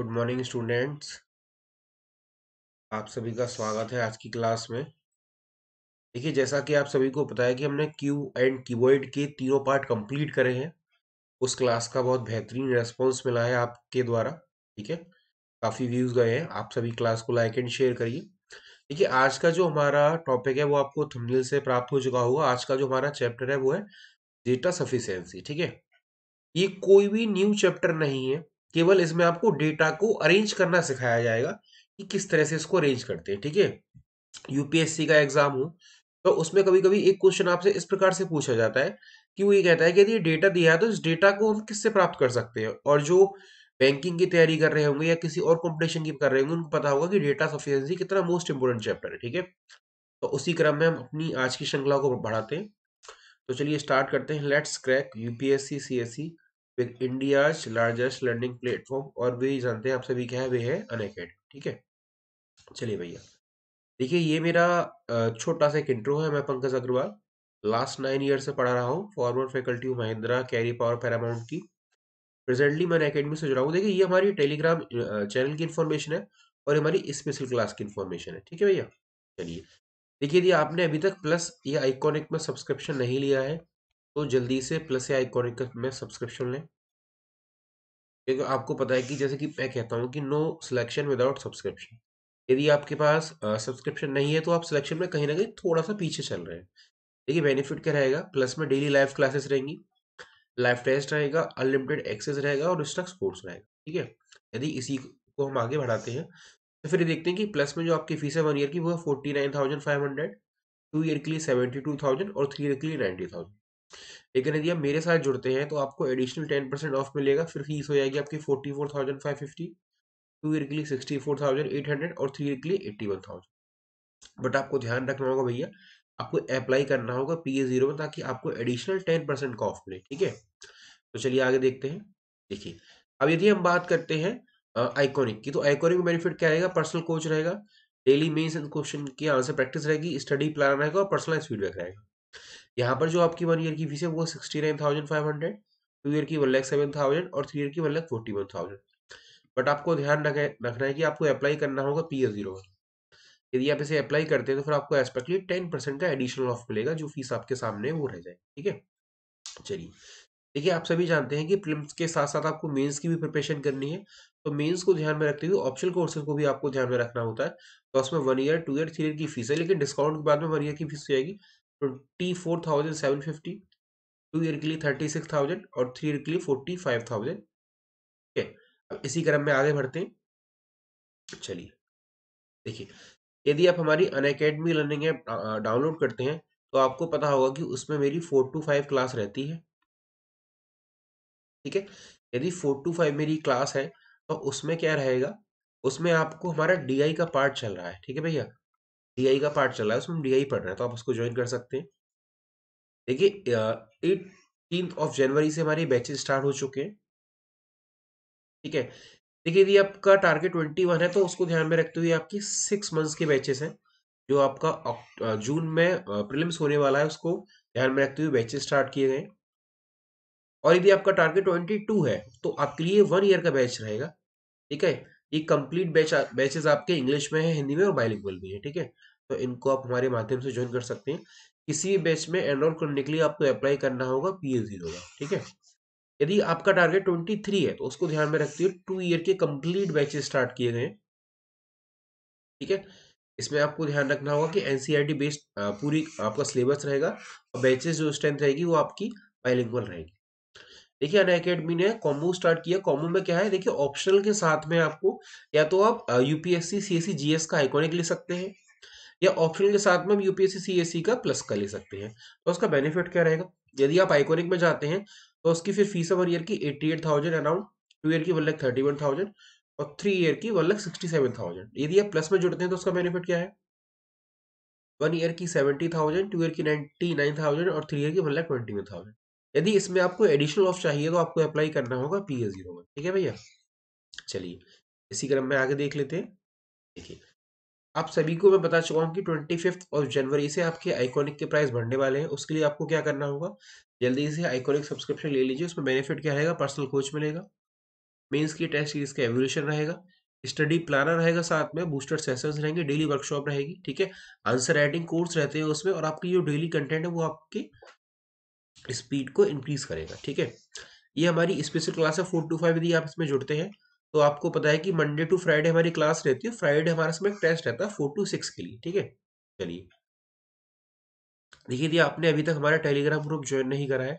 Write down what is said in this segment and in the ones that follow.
good morning students आप सभी का स्वागत है आज की क्लास में देखिए जैसा कि आप सभी को पता है कि हमने क्यू एंड कीबोर्ड के तीनों पार्ट कंप्लीट करे हैं उस क्लास का बहुत बेहतरीन रेस्पॉन्स मिला है आपके द्वारा ठीक है काफ़ी व्यूज़ गए हैं आप सभी क्लास को लाइक एंड शेयर करिए देखिए आज का जो हमारा टॉपिक है वो आपको थमनील से प्राप्त हो चुका होगा आज का जो हमारा चैप्टर है वो है डेटा सफिशियंसी ठीक है ये कोई भी न्यू चैप्टर नहीं है केवल इसमें आपको डेटा को अरेंज करना सिखाया जाएगा कि किस तरह से इसको अरेंज करते हैं ठीक है यूपीएससी का एग्जाम हो तो उसमें कभी कभी एक क्वेश्चन आपसे इस प्रकार से पूछा जाता है कि वो ये कहता है कि यदि डेटा दिया है तो इस डेटा को हम किससे प्राप्त कर सकते हैं और जो बैंकिंग की तैयारी कर रहे होंगे या किसी और कॉम्पिटिशन की कर रहे होंगे उनको पता होगा कि डेटा सफिशियंसी कितना मोस्ट इंपोर्टेंट चैप्टर है ठीक है तो उसी क्रम में हम अपनी आज की श्रृंखला को बढ़ाते हैं तो चलिए स्टार्ट करते हैं let's crack UPSC CSC with India largest learning platform और वे जानते हैं आप सभी क्या है वे है अन ठीक है चलिए भैया देखिए ये मेरा छोटा सा एक इंट्रो है मैं Pankaj Agarwal last nine year से पढ़ा रहा हूँ फॉर्मर फैकल्टी हूँ महिंद्रा कैरी पावर पैरामाउंट की प्रेजेंटली मैं अकेडमी से जुड़ा हूँ देखिए ये हमारी टेलीग्राम चैनल की इन्फॉर्मेशन है और हमारी स्पेशल क्लास की इन्फॉर्मेशन है ठीक है भैया चलिए देखिए यदि आपने अभी तक प्लस या आइकॉनिक में सब्सक्रिप्शन नहीं लिया है तो जल्दी से प्लस या आइकॉनिक में सब्सक्रिप्शन लें क्योंकि आपको पता है कि जैसे कि मैं कहता हूँ कि नो सिलेक्शन विदाउट सब्सक्रिप्शन यदि आपके पास सब्सक्रिप्शन नहीं है तो आप सिलेक्शन में कहीं ना कहीं थोड़ा सा पीछे चल रहे हैं देखिए बेनिफिट क्या रहेगा प्लस में डेली लाइव क्लासेस रहेंगी लाइव टेस्ट रहेगा अनलिमिटेड एक्सेस रहेगा और इंस्ट्रक्स कोर्स रहेगा ठीक है यदि इसी को हम आगे बढ़ाते हैं तो फिर देखते हैं कि प्लस में जो आपकी फीस है वन ईयर की वो है forty nine thousand five hundred two year के लिए सेवेंटी टू थाउजेंड और थ्री ईयर के लिए नाइन्टी थाउजेंड लेकिन यदि आप मेरे साथ जुड़ते हैं तो आपको एडिशनल टेन परसेंट ऑफ मिलेगा फिर फीस हो जाएगी आपकी forty four thousand five fifty two year के लिए sixty four thousand eight hundred और थ्री ईयर के लिए एट्टी वन थाउजेंड बट आपको ध्यान रखना होगा भैया आपको अप्लाई करना होगा पी ए जीरो में ताकि आपको एडिशनल टेन परसेंट का ऑफ मिले ठीक है तो चलिए आगे देखते हैं देखिए अब यदि हम बात करते हैं आइकोनिक की तो आइकोनिक में बेनिफिट क्या रहेगा पर्सनल कोच रहेगा डेली मेन्स क्वेश्चन की आंसर प्रैक्टिस रहेगी स्टडी प्लान रहेगा और पर्सनलाइज फीडबैक रहेगा यहाँ पर जो आपकी वन ईयर की फीस है वो sixty nine thousand five hundred two year की वन लैख सेवन थाउजेंड और थ्री ईयर की one lakh forty one thousand but आपको ध्यान रखना है कि आपको अप्लाई करना होगा पी एस जीरो यदि आप इसे अप्लाई करते हैं तो फिर आपको एस्पेक्टली टेन परसेंट का एडिशनल ऑफ मिलेगा जो फीस आपके सामने वो रह जाए ठीक है चलिए देखिए आप सभी जानते हैं कि प्रिलिम्स के साथ साथ आपको मेंस की भी प्रिपरेशन करनी है तो मेंस को ध्यान में रखते हुए ऑप्शनल कोर्सेज को भी आपको ध्यान में रखना होता है तो उसमें one year two year three year की फीस है लेकिन डिस्काउंट के बाद में वन ईयर की फीस जाएगी twenty four thousand seven fifty two year के लिए थर्टी सिक्स थाउजेंड और थ्री ईयर के लिए फोर्टी फाइव थाउजेंड ठीक है अब इसी क्रम में आगे बढ़ते हैं चलिए देखिए यदि आप हमारी Unacademy learning app download करते हैं तो आपको पता होगा कि उसमें मेरी फोर टू फाइव क्लास रहती है ठीक है यदि फोर टू फाइव मेरी क्लास है तो उसमें क्या रहेगा उसमें आपको हमारा डी का पार्ट चल रहा है ठीक है भैया डी का पार्ट चल रहा है उसमें हम डी पढ़ रहे हैं तो आप उसको ज्वाइन कर सकते हैं देखिए एटीन ऑफ जनवरी से हमारे बैचेज स्टार्ट हो चुके हैं ठीक है देखिए यदि आपका टारगेट ट्वेंटी वन है तो उसको ध्यान में रखते हुए आपकी सिक्स मंथ्स के बैचेस हैं जो आपका जून में प्रिलिम्स होने वाला है उसको ध्यान में रखते हुए बैचेस स्टार्ट किए गए और यदि आपका टारगेट ट्वेंटी टू है तो आपके लिए वन ईयर का बैच रहेगा ठीक है ये कंप्लीट बैच बैचेस आपके इंग्लिश में है हिंदी में और बाइलिंगुअल भी है ठीक है तो इनको आप हमारे माध्यम से ज्वाइन कर सकते हैं किसी बैच में एनरोल करने के लिए आपको अप्लाई करना होगा पी एच जीरो ठीक है यदि आपका टारगेट ट्वेंटी थ्री है तो उसको ध्यान में रखते हुए टू ईयर के कंप्लीट बैचेस स्टार्ट किए गए ठीक है इसमें आपको ध्यान रखना होगा कि एनसीईआरटी बेस्ड e पूरी आपका सिलेबस रहेगा और बैचेस जो स्ट्रेंथ रहेगी वो आपकी बाइलिंगुअल रहेगी देखिए अन अकेडमी ने कॉमो स्टार्ट किया कॉमो में क्या है देखिए ऑप्शनल के साथ में आपको या तो आप यूपीएससी सीएससी जीएस का आइकॉनिक ले सकते हैं या ऑप्शन के साथ में हम यूपीएससी सीएससी e का प्लस का ले सकते हैं तो उसका बेनिफिट क्या रहेगा यदि आप आइकोनिक में जाते हैं तो उसकी फिर फीस ऑफ ईयर की eighty eight thousand around two year की one lakh thirty one thousand और थ्री ईयर की one lakh sixty seven thousand यदि आप प्लस में जुड़ते हैं तो उसका बेनिफिट क्या है वन ईयर की सेवेंटी थाउजेंड टू ईयर की नाइनटी नाइन थाउजेंड और थ्री ईयर की one lakh twenty one thousand यदि इसमें आपको एडिशनल ऑफ चाहिए तो आपको अप्लाई करना होगा पी एस जीरो में ठीक है भैया चलिए इसी क्रम में आगे देख लेते हैं देखिए आप सभी को मैं बता चुका हूँ कि ट्वेंटी फिफ्थ ऑफ जनवरी से आपके आइकॉनिक के प्राइस बढ़ने वाले हैं उसके लिए आपको क्या करना होगा जल्दी से आइकॉनिक सब्सक्रिप्शन ले लीजिए उसमें बेनिफिट क्या रहेगा पर्सनल कोच मिलेगा मेंस की टेस्ट सीरीज का एवोल्यूशन रहेगा स्टडी प्लानर रहेगा साथ में बूस्टर सेशंस रहेंगे डेली वर्कशॉप रहेगी ठीक है आंसर राइटिंग कोर्स रहते हैं उसमें और आपकी जो डेली कंटेंट है वो आपकी स्पीड को इंक्रीज करेगा ठीक है ये हमारी स्पेशल क्लास है फोर टू फाइव यदि आप इसमें जुड़ते हैं तो आपको पता है कि मंडे टू फ्राइडे हमारी क्लास रहती है फ्राइडे हमारे समय टेस्ट रहता है फोर टू सिक्स के लिए ठीक है चलिए देखिए आपने अभी तक हमारा टेलीग्राम ग्रुप ज्वाइन नहीं करा है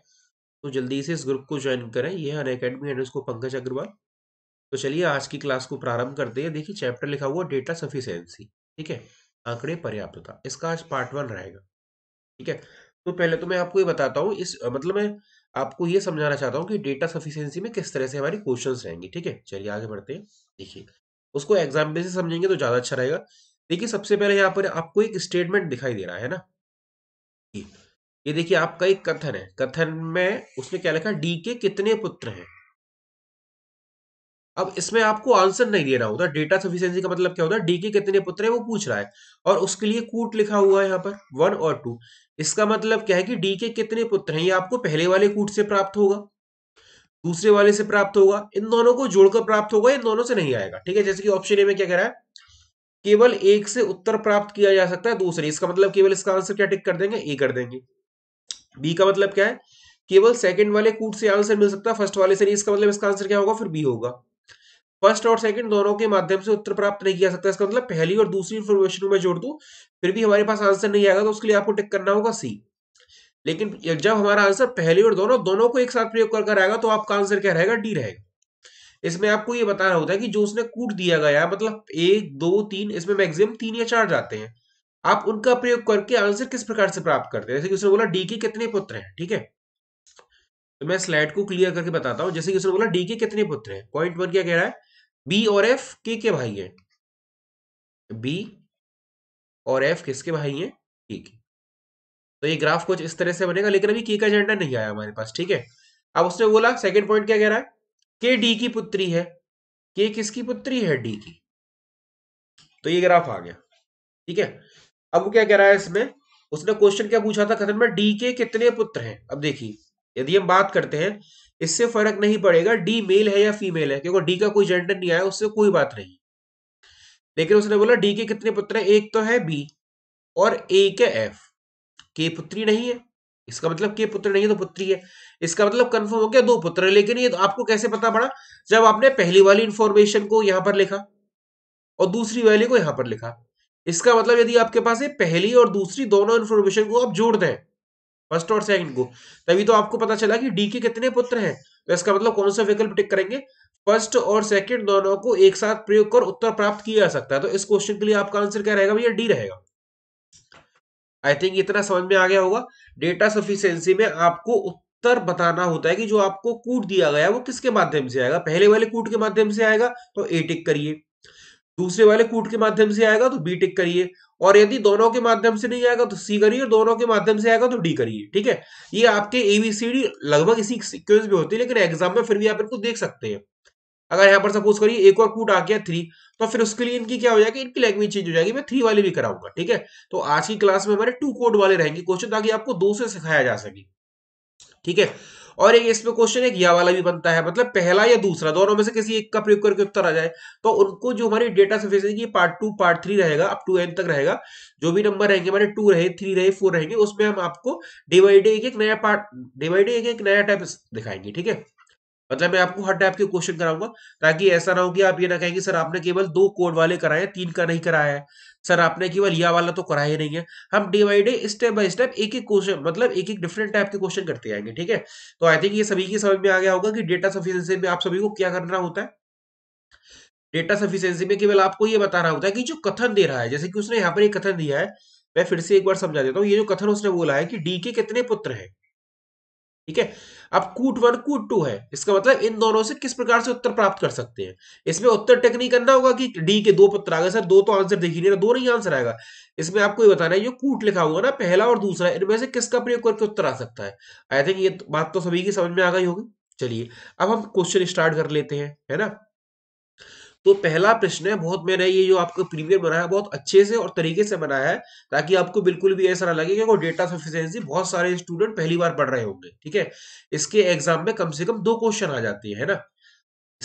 तो जल्दी से इस ग्रुप को ज्वाइन करें यह अन अकेडमी एंड उसको पंकज अग्रवाल तो चलिए आज की क्लास को प्रारंभ करते हैं देखिए चैप्टर लिखा हुआ डेटा सफिशियंसी ठीक है आंकड़े पर्याप्तता इसका आज पार्ट वन रहेगा ठीक है तो पहले तो मैं आपको ये बताता हूँ इस मतलब मैं आपको ये समझाना चाहता हूँ कि डेटा सफिशियंसी में किस तरह से हमारी क्वेश्चन रहेंगे ठीक है चलिए आगे बढ़ते हैं देखिए उसको एग्जाम्पल से समझेंगे तो ज़्यादा अच्छा रहेगा देखिए सबसे पहले यहाँ पर आपको एक स्टेटमेंट दिखाई दे रहा है ना ये देखिए आपका एक कथन है कथन में उसने क्या लिखा डी के कितने पुत्र हैं अब इसमें आपको आंसर नहीं दे रहा होता डेटा सफिशियंसी का मतलब क्या होता है डी के कितने पुत्र है वो पूछ रहा है और उसके लिए कूट लिखा हुआ है यहाँ पर वन और टू इसका मतलब क्या है कि डी के कितने पुत्र हैं ये आपको पहले वाले कूट से प्राप्त होगा दूसरे वाले से प्राप्त होगा इन दोनों को जोड़कर प्राप्त होगा इन दोनों से नहीं आएगा ठीक है जैसे कि ऑप्शन ए में क्या कह रहा है केवल एक से उत्तर प्राप्त किया जा सकता है दूसरे इसका मतलब केवल इसका आंसर क्या टिक कर देंगे ए कर देंगे बी का मतलब क्या है केवल सेकंड वाले कूट से आंसर मिल सकता है फर्स्ट वाले से नहीं इसका मतलब इसका आंसर क्या होगा फिर बी होगा फर्स्ट और सेकंड दोनों के माध्यम से उत्तर प्राप्त नहीं किया सकता इसका मतलब पहली और दूसरी इन्फॉर्मेशन में जोड़ दू फिर भी हमारे पास आंसर नहीं आएगा तो उसके लिए आपको टिक करना होगा सी लेकिन जब हमारा आंसर पहली और दोनों दोनों को एक साथ प्रयोग कर आएगा तो आपका आंसर क्या रहेगा डी रहेगा इसमें आपको ये बताना होता है कि जो उसने कूट दिया गया मतलब एक दो तीन इसमें मैक्सिमम तीन या चार जाते हैं आप उनका प्रयोग करके आंसर किस प्रकार से प्राप्त करते हैं जैसे कि उसने बोला डी के कितने पुत्र हैं ठीक है तो मैं स्लाइड को क्लियर करके बताता हूँ जैसे कि उसने बोला डी के कितने पुत्र हैं पॉइंट वन क्या कह रहा है बी और एफ के के भाई हैं बी और एफ किसके भाई हैं के के तो ये ग्राफ कुछ इस तरह से बनेगा लेकिन अभी के का एजेंडा नहीं आया हमारे पास ठीक है अब उसने बोला सेकंड पॉइंट क्या कह रहा है के डी की पुत्री है के किसकी पुत्री है डी की तो ये ग्राफ आ गया ठीक है अब वो क्या कह रहा है इसमें उसने क्वेश्चन क्या पूछा था खतन में डी के कितने पुत्र हैं अब देखिए यदि हम बात करते हैं इससे फर्क नहीं पड़ेगा डी मेल है या फीमेल है क्योंकि डी का कोई जेंडर नहीं आया उससे कोई बात नहीं लेकिन उसने बोला डी के कितने पुत्र हैं एक तो है बी और ए के एफ के पुत्री नहीं है इसका मतलब के पुत्र नहीं है तो पुत्री है इसका मतलब कंफर्म हो गया दो पुत्र है लेकिन ये तो आपको कैसे पता पड़ा जब आपने पहली वाली इंफॉर्मेशन को यहां पर लिखा और दूसरी वाली को यहां पर लिखा इसका मतलब यदि आपके पास ये पहली और दूसरी दोनों इन्फॉर्मेशन को आप जोड़ दें फर्स्ट और सेकंड को तभी तो आपको पता चला कि डी के कितने पुत्र हैं तो इसका मतलब कौन सा विकल्प टिक करेंगे फर्स्ट और सेकंड दोनों को एक साथ प्रयोग कर उत्तर प्राप्त किया जा सकता है तो इस क्वेश्चन के लिए आपका आंसर क्या रहेगा भैया डी रहेगा आई थिंक इतना समझ में आ गया होगा डेटा सफिशियंसी में आपको उत्तर बताना होता है कि जो आपको कूट दिया गया वो किसके माध्यम से आएगा पहले वाले कूट के माध्यम से आएगा तो ए टिक करिए दूसरे वाले कूट के माध्यम से आएगा तो बी टिक करिए और यदि दोनों के माध्यम से नहीं आएगा तो सी करिए और दोनों के माध्यम से आएगा तो डी करिए ठीक है ये आपके एबीसीडी लगभग इसी सिक्वेंस में होती है लेकिन एग्जाम में फिर भी आप इनको देख सकते हैं अगर यहाँ पर सपोज करिए एक और कूट आ गया थ्री तो फिर उसके लिए इनकी क्या हो जाएगी इनकी लैंग्वेज चेंज हो जाएगी मैं थ्री वाले भी कराऊंगा ठीक है तो आज की क्लास में हमारे टू कोड वाले रहेंगे क्वेश्चन ताकि आपको दो से सिखाया जा सके ठीक है और एक इसमें क्वेश्चन एक या वाला भी बनता है मतलब पहला या दूसरा दोनों में से किसी एक का प्रयोग करके उत्तर आ जाए तो उनको जो हमारी डेटा सफिशियंसी की पार्ट टू पार्ट थ्री रहेगा अप टू एन तक रहेगा जो भी नंबर रहेंगे हमारे टू रहे थ्री रहे फोर रहेंगे उसमें हम आपको डे एक एक नया पार्ट डे एक एक नया टाइप दिखाएंगे ठीक है मतलब मैं आपको हर टाइप के क्वेश्चन कराऊंगा ताकि ऐसा ना हो कि आप ये ना कहेंगे सर आपने केवल दो कोड वाले कराए तीन का नहीं कराया है सर आपने केवल यह वाला तो करा ही नहीं है हम day by day step by step एक एक क्वेश्चन मतलब एक एक डिफरेंट टाइप के क्वेश्चन करते आएंगे ठीक है तो आई थिंक ये सभी की समझ में आ गया होगा कि डेटा सफिशियंसी में आप सभी को क्या करना होता है डेटा सफिशियंसी में केवल आपको ये बताना होता है कि जो कथन दे रहा है जैसे कि उसने यहाँ पर एक कथन दिया है मैं फिर से एक बार समझा देता हूँ ये जो कथन उसने बोला है कि डी के कितने पुत्र हैं ठीक है अब कूट वन कूट टू है इसका मतलब इन दोनों से किस प्रकार से उत्तर प्राप्त कर सकते हैं इसमें उत्तर टेक नहीं करना होगा कि डी के दो पत्र आ गए सर दो तो आंसर ही नहीं दो नहीं आंसर आएगा इसमें आपको ये बताना है जो कूट लिखा हुआ ना पहला और दूसरा इनमें से किसका प्रयोग करके उत्तर आ सकता है आई थिंक ये बात तो सभी की समझ में आ गई होगी चलिए अब हम क्वेश्चन स्टार्ट कर लेते हैं है ना तो पहला प्रश्न है बहुत मैंने ये जो आपको प्रीवियर बनाया बहुत अच्छे से और तरीके से बनाया है ताकि आपको बिल्कुल भी ऐसा ना लगे कि डेटा सफिशियंसी बहुत सारे स्टूडेंट पहली बार पढ़ रहे होंगे ठीक है इसके एग्जाम में कम से कम दो क्वेश्चन आ जाते हैं ना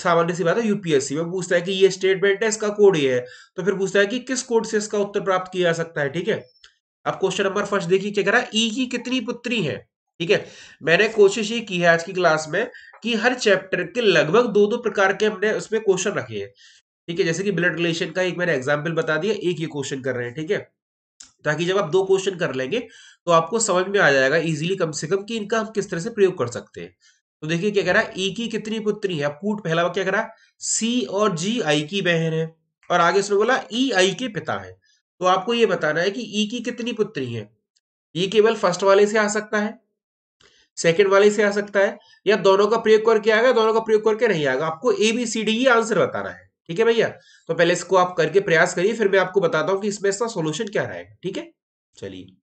सामान्य सी बात है यूपीएससी में पूछता है कि ये स्टेटमेंट है इसका कोड ये है तो फिर पूछता है कि किस कोड से इसका उत्तर प्राप्त किया जा सकता है ठीक है अब क्वेश्चन नंबर फर्स्ट देखिए क्या कह रहा है ई e की कितनी पुत्री है ठीक है मैंने कोशिश ये की है आज की क्लास में कि हर चैप्टर के लगभग दो दो प्रकार के हमने उसमें क्वेश्चन रखे हैं ठीक है जैसे कि ब्लड रिलेशन का एक मैंने एग्जाम्पल बता दिया एक ये क्वेश्चन कर रहे हैं ठीक है ताकि जब आप दो क्वेश्चन कर लेंगे तो आपको समझ में आ जाएगा इजीली कम से कम कि इनका हम किस तरह से प्रयोग कर सकते हैं तो देखिए क्या कह रहा है ई की कितनी पुत्री है पूट पहला क्या कह रहा सी और जी आई की बहन है और आगे उसने बोला ई आई के पिता है तो आपको ये बताना है कि ई की कितनी पुत्री है ई केवल फर्स्ट वाले से आ सकता है सेकंड वाले से आ सकता है या दोनों का प्रयोग करके आएगा दोनों का प्रयोग करके नहीं आएगा आपको ए बी सी डी ही आंसर बताना है ठीक है भैया तो पहले इसको आप करके प्रयास करिए फिर मैं आपको बताता हूं कि इसमें इसका सोल्यूशन क्या रहेगा ठीक है चलिए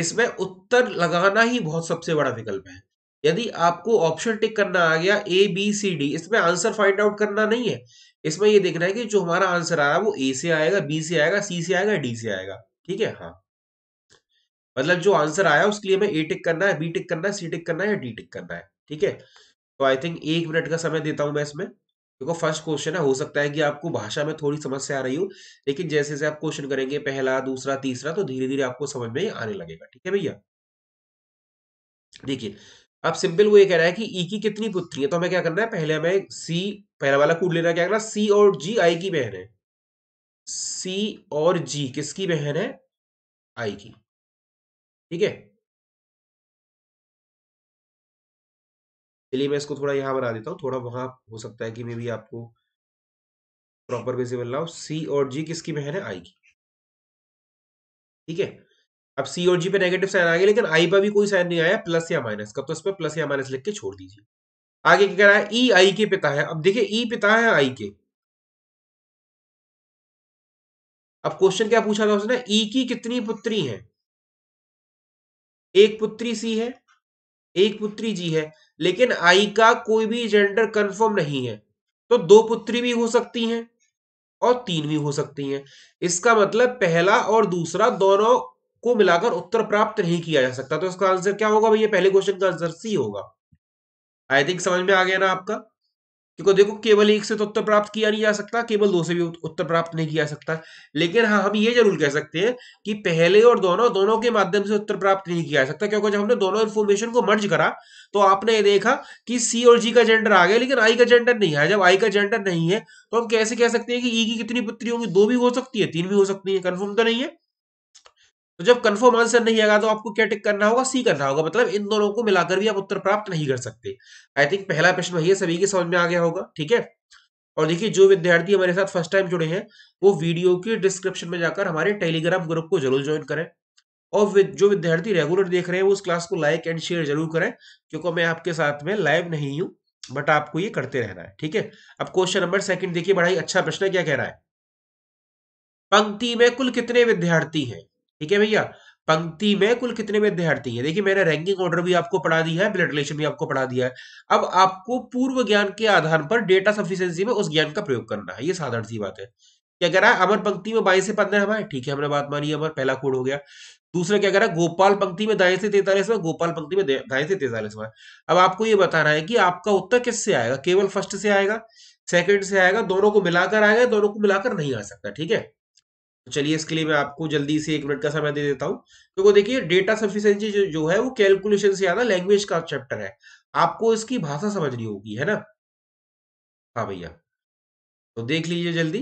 इसमें उत्तर लगाना ही बहुत सबसे बड़ा विकल्प है यदि आपको ऑप्शन टिक करना आ गया ए बी सी डी इसमें आंसर फाइंड आउट करना नहीं है इसमें ये देखना है कि जो हमारा आंसर आया वो ए से आएगा बी से आएगा सी से आएगा डी से आएगा ठीक है हाँ मतलब जो आंसर आया उसके लिए हमें ए टिक करना है बी टिक करना है सी टिक करना है या डी टिक करना है ठीक है तो आई थिंक एक मिनट का समय देता हूं मैं इसमें देखो फर्स्ट क्वेश्चन है हो सकता है कि आपको भाषा में थोड़ी समस्या आ रही हो लेकिन जैसे जैसे आप क्वेश्चन करेंगे पहला दूसरा तीसरा तो धीरे धीरे आपको समझ में आने लगेगा ठीक है भैया देखिए अब सिंपल वो ये कह रहा है कि ई e की कितनी पुत्री है तो हमें क्या करना है पहले हमें सी पहला वाला कूट लेना क्या करना सी और जी आई की बहन है सी और जी किसकी बहन है आई की ठीक है चलिए मैं इसको थोड़ा यहां बना देता हूं थोड़ा वहां हो सकता है कि मे भी आपको प्रॉपर वे से बन रहा सी और जी किसकी बहन है आई की ठीक है अब सी और जी पे नेगेटिव साइन आ गया लेकिन आई पर भी कोई साइन नहीं आया प्लस या माइनस कब तो इस पर प्लस या माइनस लिख के छोड़ दीजिए आगे क्या कह रहा है ई e, आई के पिता है अब देखिए ई e पिता है आई के अब क्वेश्चन क्या पूछा था उसने ई e की कितनी पुत्री हैं एक पुत्री सी है एक पुत्री जी है लेकिन आई का कोई भी जेंडर कंफर्म नहीं है तो दो पुत्री भी हो सकती हैं और तीन भी हो सकती हैं इसका मतलब पहला और दूसरा दोनों को मिलाकर उत्तर प्राप्त नहीं किया जा सकता तो इसका आंसर क्या होगा भैया पहले क्वेश्चन का आंसर सी होगा आई थिंक समझ में आ गया ना आपका क्योंकि देखो केवल एक से तो उत्तर प्राप्त किया नहीं जा सकता केवल दो से भी उत्तर प्राप्त नहीं किया जा सकता लेकिन हाँ हम ये जरूर कह सकते हैं कि पहले और दोनों दोनों के माध्यम से उत्तर प्राप्त नहीं किया जा सकता क्योंकि जब हमने दोनों इन्फॉर्मेशन को मर्ज करा तो आपने देखा कि सी और जी का जेंडर आ गया लेकिन आई का जेंडर नहीं है जब आई का जेंडर नहीं है तो हम कैसे कह सकते हैं कि ई e की कितनी पुत्री होंगी दो भी हो सकती है तीन भी हो सकती है कन्फर्म तो नहीं है तो जब कंफर्म आंसर नहीं आएगा तो आपको क्या टिक करना होगा सी करना होगा मतलब इन दोनों को मिलाकर भी आप उत्तर प्राप्त नहीं कर सकते आई थिंक पहला प्रश्न वही है सभी के समझ में आ गया होगा ठीक है और देखिए जो विद्यार्थी हमारे साथ फर्स्ट टाइम जुड़े हैं वो वीडियो के डिस्क्रिप्शन में जाकर हमारे टेलीग्राम ग्रुप को जरूर ज्वाइन करें और जो विद्यार्थी रेगुलर देख रहे हैं वो उस क्लास को लाइक एंड शेयर जरूर करें क्योंकि मैं आपके साथ में लाइव नहीं हूं बट आपको ये करते रहना है ठीक है अब क्वेश्चन नंबर सेकंड देखिए बड़ा ही अच्छा प्रश्न क्या कह रहा है पंक्ति में कुल कितने विद्यार्थी हैं ठीक है भैया पंक्ति में कुल कितने विद्यार्थी है देखिए मैंने रैंकिंग ऑर्डर भी आपको पढ़ा दिया है ब्लड रिलेशन भी आपको पढ़ा दिया है अब आपको पूर्व ज्ञान के आधार पर डेटा सफिशियंसी में उस ज्ञान का प्रयोग करना है ये साधारण सी बात है क्या कह रहा है अमर पंक्ति में बाईस से पंद्रह हमारे ठीक है हमने बात मानी अमर पहला कोड हो गया दूसरा क्या कह रहा है गोपाल पंक्ति में दाएं से तैतालीस में गोपाल पंक्ति में दाएं से तैतालीस में अब आपको ये बताना है कि आपका उत्तर किससे आएगा केवल फर्स्ट से आएगा सेकंड से आएगा दोनों को मिलाकर आएगा दोनों को मिलाकर नहीं आ सकता ठीक है तो चलिए इसके लिए मैं आपको जल्दी से एक मिनट का समय दे देता हूँ क्योंकि देखिए डेटा सफिशियंसी जो, जो है वो कैलकुलेशन से ज्यादा लैंग्वेज का चैप्टर है आपको इसकी भाषा समझनी होगी है ना हाँ भैया तो देख लीजिए जल्दी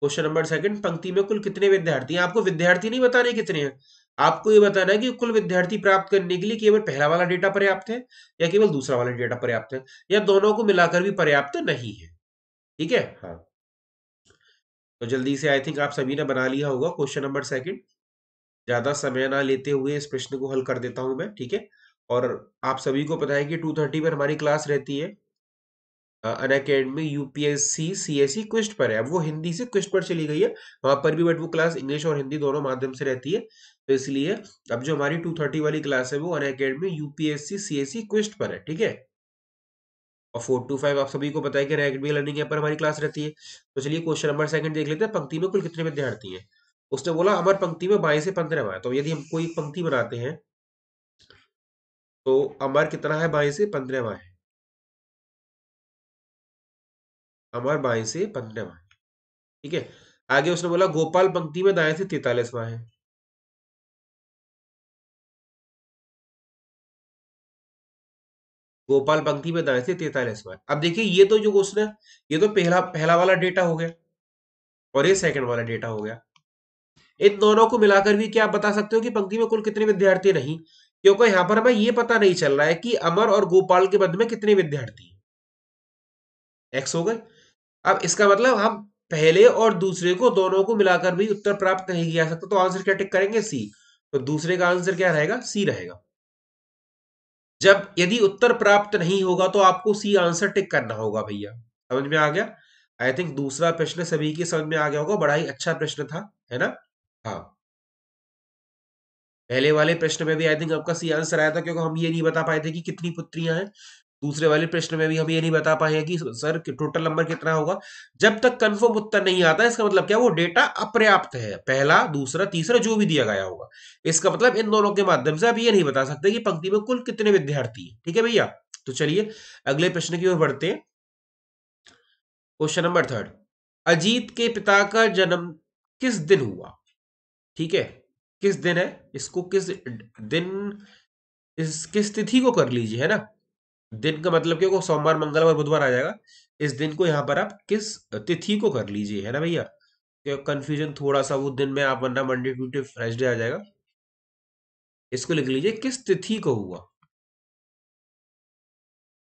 क्वेश्चन नंबर सेकंड पंक्ति में कुल कितने विद्यार्थी हैं आपको विद्यार्थी नहीं बताने कितने हैं आपको ये बताना है कि कुल विद्यार्थी प्राप्त करने के लिए केवल पहला वाला डेटा पर्याप्त है या केवल दूसरा वाला डेटा पर्याप्त है या दोनों को मिलाकर भी पर्याप्त नहीं है ठीक है हाँ तो जल्दी से आई थिंक आप सभी ने बना लिया होगा क्वेश्चन नंबर सेकंड ज़्यादा समय ना लेते हुए इस प्रश्न को हल कर देता हूं मैं ठीक है और आप सभी को पता है कि टू थर्टी पर हमारी क्लास रहती है Unacademy UPSC C S C quest पर है अब वो हिंदी से क्विस्ट पर चली गई है वहां पर भी बट वो क्लास इंग्लिश और हिंदी दोनों माध्यम से रहती है तो इसलिए अब जो हमारी टू थर्टी वाली क्लास है वो Unacademy UPSC C S C quest पर है ठीक है और फोर टू फाइव आप सभी को बताया कि रैंक भी लर्निंग ऐप पर हमारी क्लास रहती है तो चलिए क्वेश्चन नंबर सेकंड देख लेते हैं पंक्ति में कुल कितने विद्यार्थी हैं उसने बोला अमर पंक्ति में बाईस से पंद्रह है तो यदि हम कोई पंक्ति बनाते हैं तो अमर कितना है बाईस से पंद्रह है अमर बाईस से पंद्रहवा ठीक है आगे उसने बोला गोपाल पंक्ति में दाएं से तैतालीसवा है गोपाल पंक्ति में दाएं से तैतालीस बार अब देखिए ये तो जो क्वेश्चन है ये तो पहला पहला वाला डेटा हो गया और ये सेकंड वाला डेटा हो गया इन दोनों को मिलाकर भी क्या आप बता सकते हो कि पंक्ति में कुल कितने विद्यार्थी नहीं क्योंकि यहां पर हमें ये पता नहीं चल रहा है कि अमर और गोपाल के मध्य में कितने विद्यार्थी एक्स हो गए अब इसका मतलब हम पहले और दूसरे को दोनों को मिलाकर भी उत्तर प्राप्त नहीं किया सकते तो आंसर क्या टिक करेंगे सी तो दूसरे का आंसर क्या रहेगा सी रहेगा जब यदि उत्तर प्राप्त नहीं होगा तो आपको सी आंसर टिक करना होगा भैया समझ में आ गया आई थिंक दूसरा प्रश्न सभी के समझ में आ गया होगा बड़ा ही अच्छा प्रश्न था है ना हाँ पहले वाले प्रश्न में भी आई थिंक आपका सी आंसर आया था क्योंकि हम ये नहीं बता पाए थे कि कितनी पुत्रियां हैं दूसरे वाले प्रश्न में भी हम ये नहीं बता पाए हैं कि सर टोटल नंबर कितना होगा जब तक कंफर्म उत्तर नहीं आता इसका मतलब क्या वो डेटा अपर्याप्त है पहला दूसरा तीसरा जो भी दिया गया होगा इसका मतलब इन दोनों के माध्यम से आप ये नहीं बता सकते कि पंक्ति में कुल कितने विद्यार्थी है ठीक है भैया तो चलिए अगले प्रश्न की ओर बढ़ते हैं क्वेश्चन नंबर थर्ड अजीत के पिता का जन्म किस दिन हुआ ठीक है किस दिन है इसको किस दिन इस किस तिथि को कर लीजिए है ना दिन का मतलब क्या होगा सोमवार मंगलवार बुधवार आ जाएगा इस दिन को यहाँ पर आप किस तिथि को कर लीजिए है ना भैया कंफ्यूजन थोड़ा सा वो दिन में आप बनना मंडे ट्यूजडे फ्राइडे आ जाएगा इसको लिख लीजिए किस तिथि को हुआ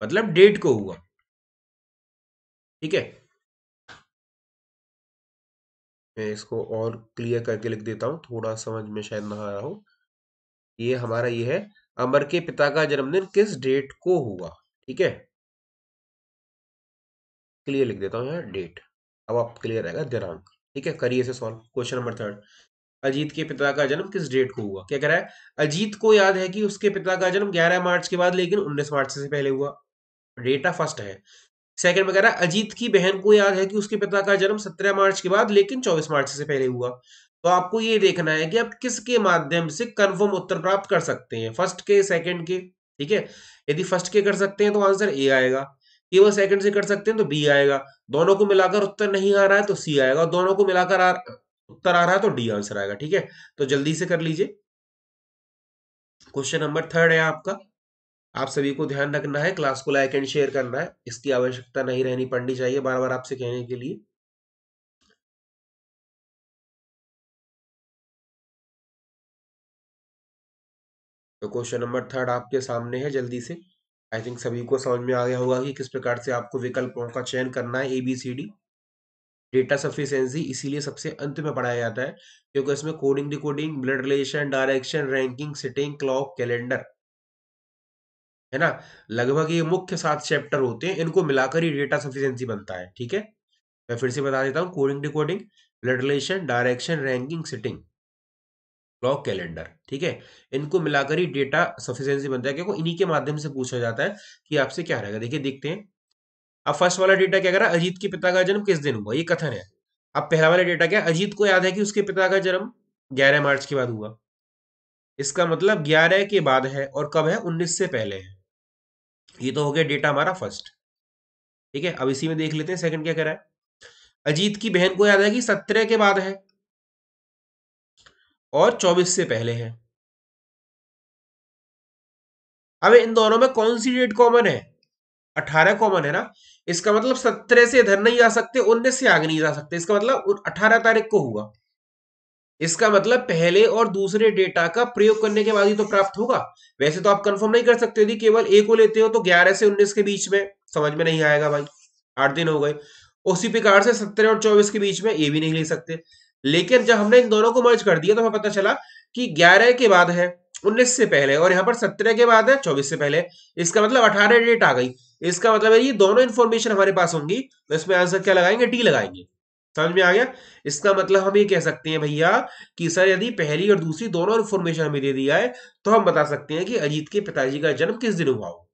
मतलब डेट को हुआ ठीक है मैं इसको और क्लियर करके लिख देता हूं थोड़ा समझ में शायद ना आ रहा हो ये हमारा ये है अमर के पिता का जन्मदिन किस डेट को हुआ ठीक है क्लियर लिख देता हूं यहां डेट अब आप क्लियर रहेगा दिनांक ठीक है करिए इसे solve question number third Ajit के पिता का जन्म किस डेट को हुआ क्या कह रहा है अजीत को याद है कि उसके पिता का जन्म 11 मार्च के बाद लेकिन 19 मार्च से पहले हुआ डेटा फर्स्ट है सेकंड में कह रहा है अजीत की बहन को याद है कि उसके पिता का जन्म 17 मार्च के बाद लेकिन 24 मार्च से पहले हुआ तो आपको ये देखना है कि आप किसके माध्यम से कंफर्म उत्तर प्राप्त कर सकते हैं फर्स्ट के सेकंड के ठीक है यदि फर्स्ट के कर सकते हैं तो आंसर ए आएगा केवल सेकंड से कर सकते हैं तो बी आएगा दोनों को मिलाकर उत्तर नहीं आ रहा है तो सी आएगा और दोनों को मिलाकर आ उत्तर आ रहा है तो डी आंसर आएगा ठीक है तो जल्दी से कर लीजिए क्वेश्चन नंबर थर्ड है आपका आप सभी को ध्यान रखना है क्लास को लाइक एंड शेयर करना है इसकी आवश्यकता नहीं रहनी पड़नी चाहिए बार बार आपसे कहने के लिए तो क्वेश्चन नंबर थर्ड आपके सामने है जल्दी से आई थिंक सभी को समझ में आ गया होगा कि किस प्रकार से आपको विकल्पों का चयन करना है A B C D data sufficiency इसीलिए सबसे अंत में पढ़ाया जाता है क्योंकि इसमें coding decoding blood relation direction ranking sitting clock calendar है ना लगभग ये मुख्य सात चैप्टर होते हैं इनको मिलाकर ही डेटा सफिशियंसी बनता है ठीक है मैं फिर से बता देता हूँ coding decoding blood relation direction ranking sitting clock calendar ठीक है इनको मिलाकर ही डेटा सफिशियंसी बनता है क्योंकि इन्हीं के माध्यम से पूछा जाता है कि आपसे क्या रहेगा देखिए देखते हैं अब फर्स्ट वाला डेटा क्या कर रहा है अजीत के पिता का जन्म किस दिन हुआ ये कथन है अब पहला वाला डेटा क्या अजीत को याद है कि उसके पिता का जन्म ग्यारह मार्च के बाद हुआ इसका मतलब ग्यारह के बाद है और कब है उन्नीस से पहले है ये तो हो गया डेटा हमारा फर्स्ट ठीक है अब इसी में देख लेते हैं सेकंड क्या कह रहा है अजीत की बहन को याद है कि सत्रह के बाद है और 24 से पहले है अब इन दोनों में कौन सी डेट कॉमन है 18 कॉमन है ना इसका मतलब 17 से इधर नहीं जा सकते 19 से आगे नहीं जा सकते इसका मतलब 18 तारीख को हुआ इसका मतलब पहले और दूसरे डेटा का प्रयोग करने के बाद ही तो प्राप्त होगा वैसे तो आप कंफर्म नहीं कर सकते यदि केवल ए को लेते हो तो 11 से 19 के बीच में समझ में नहीं आएगा भाई आठ दिन हो गए उसी प्रकार से 17 और 24 के बीच में ए भी नहीं ले सकते लेकिन जब हमने इन दोनों को मर्ज कर दिया तो हमें पता चला कि ग्यारह के बाद है उन्नीस से पहले और यहाँ पर सत्रह के बाद है चौबीस से पहले इसका मतलब अठारह डेट आ गई इसका मतलब है ये दोनों इन्फॉर्मेशन हमारे पास होंगी तो इसमें आंसर क्या लगाएंगे टी लगाएंगे समझ में आ गया इसका मतलब हम ये कह सकते हैं भैया कि सर यदि पहली और दूसरी दोनों इन्फॉर्मेशन हमें दे दिया है तो हम बता सकते हैं कि अजीत के पिताजी का जन्म किस दिन हुआ हो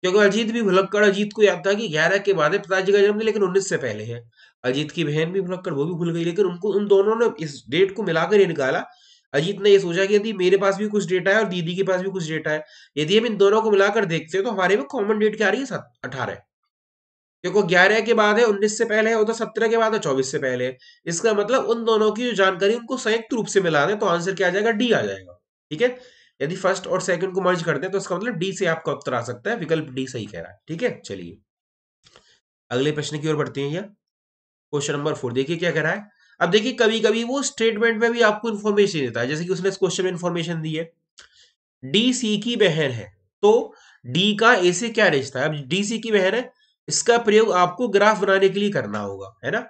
क्योंकि अजीत भी भुलक्कड़ अजीत को याद था कि ग्यारह के बाद पिताजी का जन्म लेकिन उन्नीस से पहले है अजीत की बहन भी भुलक्कड़ वो भी भूल गई लेकिन उनको उन दोनों ने इस डेट को मिलाकर ये निकाला अजीत ने ये सोचा कि यदि मेरे पास भी कुछ डेटा है और दीदी के पास भी कुछ डेटा है यदि हम इन दोनों को मिलाकर देखते हैं तो हमारे में कॉमन डेट क्या आ रही है अठारह देखो ग्यारह के बाद है उन्नीस से पहले है वो तो सत्रह के बाद है चौबीस से पहले है इसका मतलब उन दोनों की जो जानकारी उनको संयुक्त रूप से मिला दें तो आंसर क्या आ जाएगा डी आ जाएगा ठीक है यदि फर्स्ट और सेकंड को मर्ज कर दें तो इसका मतलब डी से आपका उत्तर आ सकता है विकल्प डी सही कह रहा है ठीक है चलिए अगले प्रश्न की ओर बढ़ते हैं यह क्वेश्चन नंबर फोर देखिए क्या रहा है अब देखिए कभी कभी वो स्टेटमेंट में भी आपको इन्फॉर्मेशन देता है जैसे कि उसने इस क्वेश्चन में इन्फॉर्मेशन दी है डी सी की बहन है तो डी का ए से क्या रिश्ता है अब डी सी की बहन है इसका प्रयोग आपको ग्राफ बनाने के लिए करना होगा है ना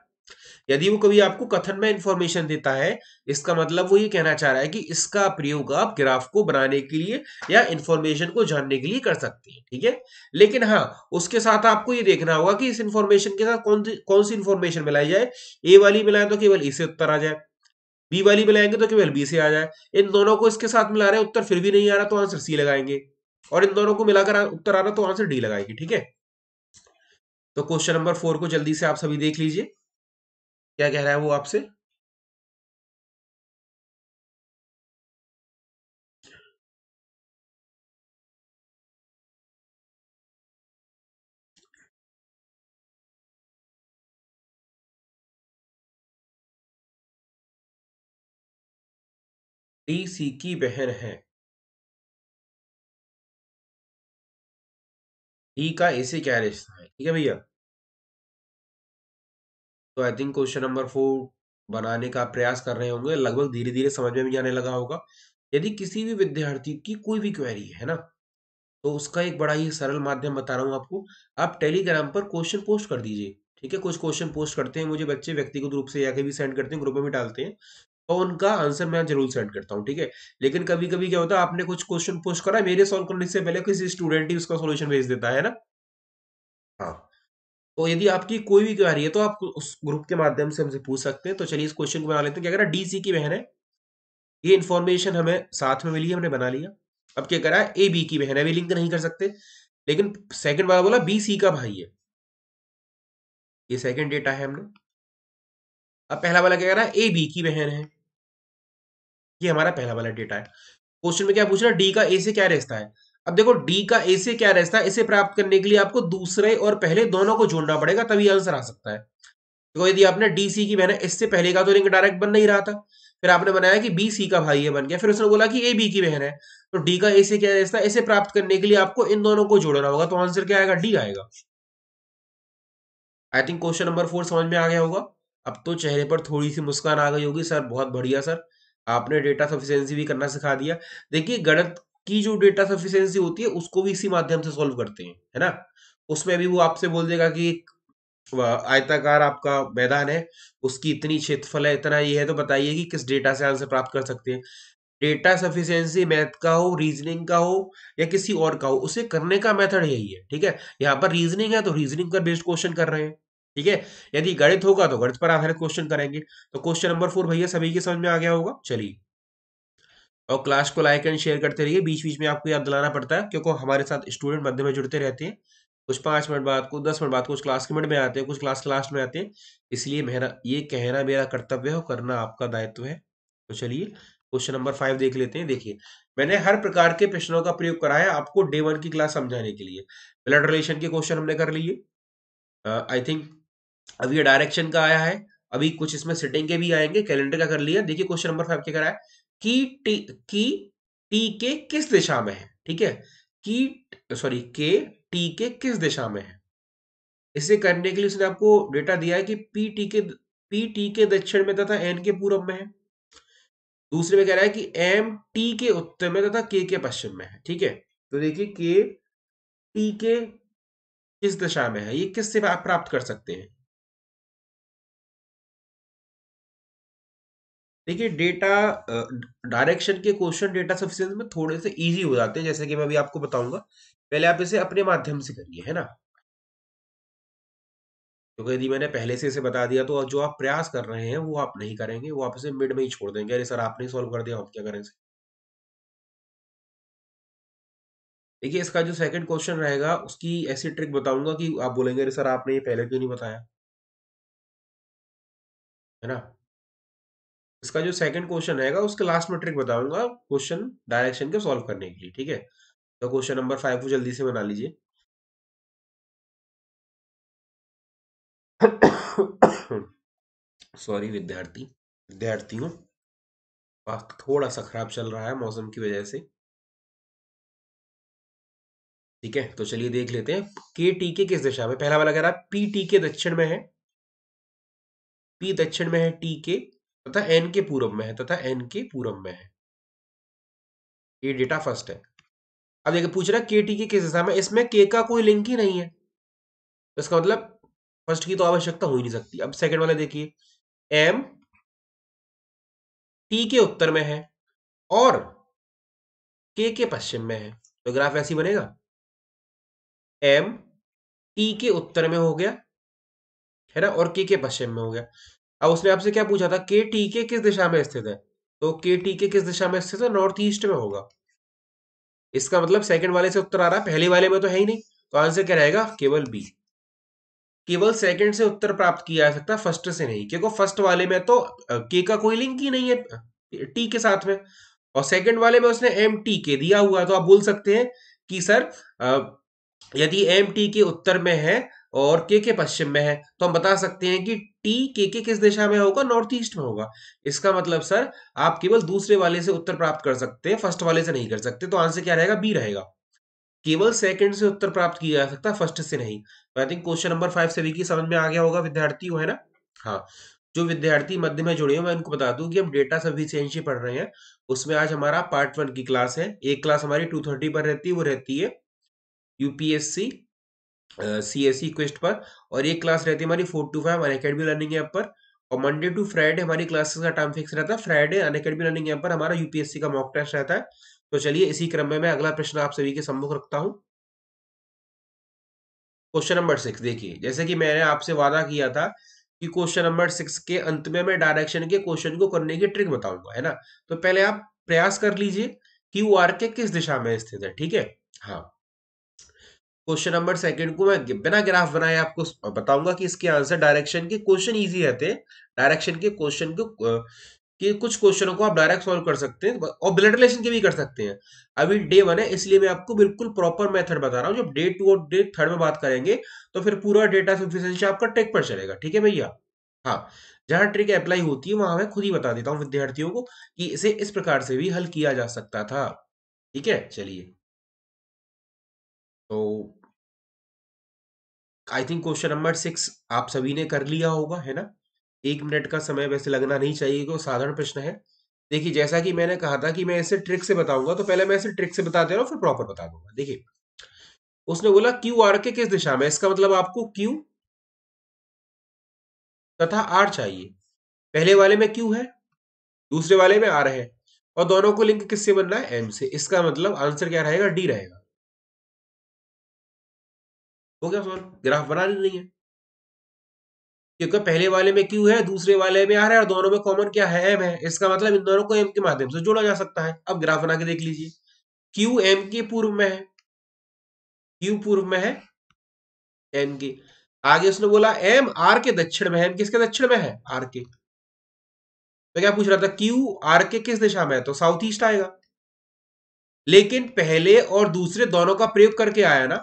यदि वो कभी आपको कथन में इंफॉर्मेशन देता है इसका मतलब वो ये कहना चाह रहा है कि इसका प्रयोग आप ग्राफ को बनाने के लिए या इंफॉर्मेशन को जानने के लिए कर सकते हैं ठीक है लेकिन हाँ उसके साथ आपको ये देखना होगा कि इस इंफॉर्मेशन के साथ कौन कौन सी इंफॉर्मेशन मिलाई जाए ए वाली मिलाए तो केवल इसे उत्तर आ जाए बी वाली मिलाएंगे तो केवल बी से आ जाए इन दोनों को इसके साथ मिला रहे उत्तर फिर भी नहीं आ रहा तो आंसर सी लगाएंगे और इन दोनों को मिलाकर उत्तर आ रहा तो आंसर डी लगाएंगे ठीक है तो क्वेश्चन नंबर फोर को जल्दी से आप सभी देख लीजिए क्या कह रहा है वो आपसे डीसी की बहन है डी का ए से क्या रिश्ता है ठीक है भैया तो I think question number four बनाने का प्रयास कर रहे होंगे लगभग धीरे धीरे समझ में भी जाने लगा होगा यदि किसी भी विद्यार्थी की कोई भी क्वेरी है ना तो उसका एक बड़ा ही सरल माध्यम बता रहा हूँ आपको आप टेलीग्राम पर क्वेश्चन पोस्ट कर दीजिए ठीक है कुछ क्वेश्चन पोस्ट करते हैं मुझे बच्चे व्यक्तिगत रूप से या कभी सेंड करते हैं ग्रुप में डालते हैं तो उनका आंसर मैं जरूर सेंड करता हूँ ठीक है लेकिन कभी कभी क्या होता है आपने कुछ क्वेश्चन पोस्ट करा मेरे सॉल्व करने से पहले किसी स्टूडेंट ही उसका सोल्यूशन भेज देता है ना तो यदि आपकी कोई भी क्वारी है तो आप उस ग्रुप के माध्यम से हमसे पूछ सकते हैं तो चलिए इस क्वेश्चन को बना लेते हैं क्या कह रहा है डी सी की बहन है ये इन्फॉर्मेशन हमें साथ में मिली है हमने बना लिया अब क्या कह रहा है ए बी की बहन है भी लिंक नहीं कर सकते लेकिन सेकंड वाला बोला बी सी का भाई है ये सेकंड डेटा है हमने अब पहला वाला क्या कह रहा है ए बी की बहन है ये हमारा पहला वाला डेटा है क्वेश्चन में क्या पूछ रहा है डी का ए से क्या रिश्ता है अब देखो डी का ए से क्या रहता है इसे प्राप्त करने के लिए आपको दूसरे और पहले दोनों को जोड़ना पड़ेगा तभी आंसर आ सकता है देखो यदि आपने डी सी की बहना इससे पहले का तो लिंक डायरेक्ट बन नहीं रहा था फिर आपने बनाया कि बी सी का भाई है बन गया फिर उसने बोला कि ए बी की बहन है तो डी का ए से क्या रहता है इसे प्राप्त करने के लिए आपको इन दोनों को जोड़ना होगा तो आंसर क्या आएगा डी आएगा I think question number four समझ में आ गया होगा अब तो चेहरे पर थोड़ी सी मुस्कान आ गई होगी सर बहुत बढ़िया सर आपने डेटा सफिशियंसी भी करना सिखा दिया देखिए गणित की जो डेटा सफिशियंसी होती है उसको भी इसी माध्यम से सॉल्व करते हैं है ना उसमें भी वो आपसे बोल देगा कि आयताकार आपका मैदान है उसकी इतनी क्षेत्रफल है इतना ये है तो बताइए कि किस डेटा से आंसर प्राप्त कर सकते हैं डेटा सफिशियंसी मैथ का हो रीजनिंग का हो या किसी और का हो उसे करने का मेथड यही है ठीक है यहाँ पर रीजनिंग है तो रीजनिंग पर बेस्ड क्वेश्चन कर रहे हैं ठीक है यदि गणित होगा तो गणित पर आधारित क्वेश्चन करेंगे तो क्वेश्चन नंबर फोर भैया सभी के समझ में आ गया होगा चलिए और क्लास को लाइक एंड शेयर करते रहिए बीच बीच में आपको याद दिलाना पड़ता है क्योंकि हमारे साथ स्टूडेंट मध्य में जुड़ते रहते हैं कुछ पाँच मिनट बाद कुछ दस मिनट बाद कुछ क्लास के मिनट में आते हैं कुछ क्लास लास्ट में आते हैं इसलिए मेरा ये कहना मेरा कर्तव्य है और करना आपका दायित्व है तो चलिए क्वेश्चन नंबर फाइव देख लेते हैं देखिए मैंने हर प्रकार के प्रश्नों का प्रयोग कराया आपको डे वन की क्लास समझाने के लिए ब्लड रिलेशन के क्वेश्चन हमने कर लिए आई थिंक अब ये डायरेक्शन का आया है अभी कुछ इसमें सिटिंग के भी आएंगे कैलेंडर का कर लिया देखिए क्वेश्चन नंबर फाइव क्या कराया की टी की टी के किस दिशा में है ठीक है की सॉरी के टी के किस दिशा में है इसे करने के लिए उसने आपको डेटा दिया है कि पी टी के पी टी के दक्षिण में तथा एन के पूर्व में है दूसरे में कह रहा है कि एम टी के उत्तर में तथा के के पश्चिम में है ठीक है तो देखिए के टी के किस दिशा में है ये किससे आप प्राप्त कर सकते हैं देखिए डेटा डायरेक्शन के क्वेश्चन डेटा सफिशियंस में थोड़े से इजी हो जाते हैं जैसे कि मैं अभी आपको बताऊंगा पहले आप इसे अपने माध्यम से करिए है ना क्योंकि तो यदि मैंने पहले से इसे बता दिया तो जो आप प्रयास कर रहे हैं वो आप नहीं करेंगे वो आप इसे मिड में ही छोड़ देंगे अरे सर आपने सॉल्व कर दिया आप क्या करें देखिए इसका जो सेकंड क्वेश्चन रहेगा उसकी ऐसी ट्रिक बताऊंगा कि आप बोलेंगे अरे सर आपने ये पहले क्यों नहीं बताया है ना इसका जो सेकंड क्वेश्चन रहेगा उसके लास्ट में ट्रिक बताऊंगा क्वेश्चन डायरेक्शन के सॉल्व करने के लिए ठीक है तो क्वेश्चन नंबर फाइव को जल्दी से बना लीजिए सॉरी विद्यार्थी विद्यार्थियों वक्त थोड़ा सा खराब चल रहा है मौसम की वजह से ठीक है तो चलिए देख लेते हैं के टी के किस दिशा में पहला वाला कह रहा है पी टी के दक्षिण में है पी दक्षिण में है टी के तथा एन के पूरब में है तथा एन के पूरब में है ये डेटा फर्स्ट है अब देखिए पूछ रहा है के टी के किस दिशा में इसमें के का कोई लिंक ही नहीं है तो इसका मतलब फर्स्ट की तो आवश्यकता हो ही नहीं सकती अब सेकंड वाला देखिए एम टी के उत्तर में है और के के पश्चिम में है तो ग्राफ ऐसी बनेगा एम टी के उत्तर में हो गया है ना और के के पश्चिम में हो गया अब उसने आपसे क्या पूछा था के टी के किस दिशा में स्थित है तो के टी के किस दिशा में स्थित है नॉर्थ ईस्ट में होगा इसका मतलब सेकंड वाले से उत्तर आ रहा है पहले वाले में तो है ही नहीं तो आंसर क्या रहेगा केवल बी केवल सेकंड से उत्तर प्राप्त किया जा सकता फर्स्ट से नहीं क्योंकि फर्स्ट वाले में तो के का कोई लिंक ही नहीं है टी के साथ में और सेकंड वाले में उसने एम टी के दिया हुआ तो आप बोल सकते हैं कि सर यदि एम टी के उत्तर में है और के के पश्चिम में है तो हम बता सकते हैं कि टी के के किस दिशा में होगा नॉर्थ ईस्ट में होगा इसका मतलब सर आप केवल दूसरे वाले से उत्तर प्राप्त कर सकते हैं फर्स्ट वाले से नहीं कर सकते तो आंसर क्या रहेगा बी रहेगा केवल सेकंड से उत्तर प्राप्त किया जा सकता है फर्स्ट से नहीं I think question number five से भी की समझ में आ गया होगा विद्यार्थी हो है ना हाँ जो विद्यार्थी मध्य में जुड़े हुए मैं उनको बता दूं कि हम डेटा सफिशियंसी पढ़ रहे हैं उसमें आज हमारा पार्ट वन की क्लास है एक क्लास हमारी टू थर्टी पर रहती है वो रहती है UPSC C S C quest पर और एक क्लास रहती है हमारी four to five Unacademy learning app पर और मंडे टू फ्राइडे हमारी क्लासेस का टाइम फिक्स रहता है फ्राइडे अनकेडमी लर्निंग ऐप पर हमारा यूपीएससी का मॉक टेस्ट रहता है तो चलिए इसी क्रम में मैं अगला प्रश्न आप सभी के सम्मुख रखता हूँ क्वेश्चन नंबर सिक्स देखिए जैसे कि मैंने आपसे वादा किया था कि क्वेश्चन नंबर सिक्स के अंत में मैं डायरेक्शन के क्वेश्चन को करने की ट्रिक बताऊंगा है ना तो पहले आप प्रयास कर लीजिए कि वो आर के किस दिशा में स्थित है ठीक है हाँ क्वेश्चन नंबर सेकंड को मैं बिना ग्राफ बनाए आपको बताऊंगा कि इसके आंसर डायरेक्शन के क्वेश्चन इजी रहते हैं डायरेक्शन के क्वेश्चन को कि कुछ क्वेश्चनों को आप डायरेक्ट सॉल्व कर सकते हैं और ब्लड रिलेशन के भी कर सकते हैं अभी डे वन है इसलिए मैं आपको बिल्कुल प्रॉपर मेथड बता रहा हूँ जब डे टू और डे थर्ड में बात करेंगे तो फिर पूरा डेटा सफिशियंसी आपका ट्रिक पर चलेगा ठीक है भैया हाँ जहां ट्रिक अप्लाई होती है वहां मैं खुद ही बता देता हूँ विद्यार्थियों को कि इसे इस प्रकार से भी हल किया जा सकता था ठीक है चलिए तो I think question number six आप सभी ने कर लिया होगा है ना एक मिनट का समय वैसे लगना नहीं चाहिए क्योंकि साधारण प्रश्न है देखिए जैसा कि मैंने कहा था कि मैं ऐसे ट्रिक से बताऊंगा तो पहले मैं ऐसे ट्रिक से बता दे रहा हूँ फिर प्रॉपर बता दूंगा देखिए उसने बोला क्यू आर के किस दिशा में इसका मतलब आपको क्यू तथा आर चाहिए पहले वाले में क्यू है दूसरे वाले में आर है और दोनों को लिंक किससे बन रहा है एम से इसका मतलब आंसर क्या रहेगा डी रहेगा हो गया सॉल्व ग्राफ बना नहीं है क्योंकि पहले वाले में क्यू है दूसरे वाले में आ रहा है और दोनों में कॉमन क्या है एम है इसका मतलब इन दोनों को एम के माध्यम से जोड़ा जा सकता है अब ग्राफ बना के देख लीजिए क्यू एम के पूर्व में है क्यू पूर्व में है एम के आगे उसने बोला एम आर के दक्षिण में है एम किसके दक्षिण में है आर के तो क्या पूछ रहा था क्यू आर के किस दिशा में है तो साउथ ईस्ट आएगा लेकिन पहले और दूसरे दोनों का प्रयोग करके आया ना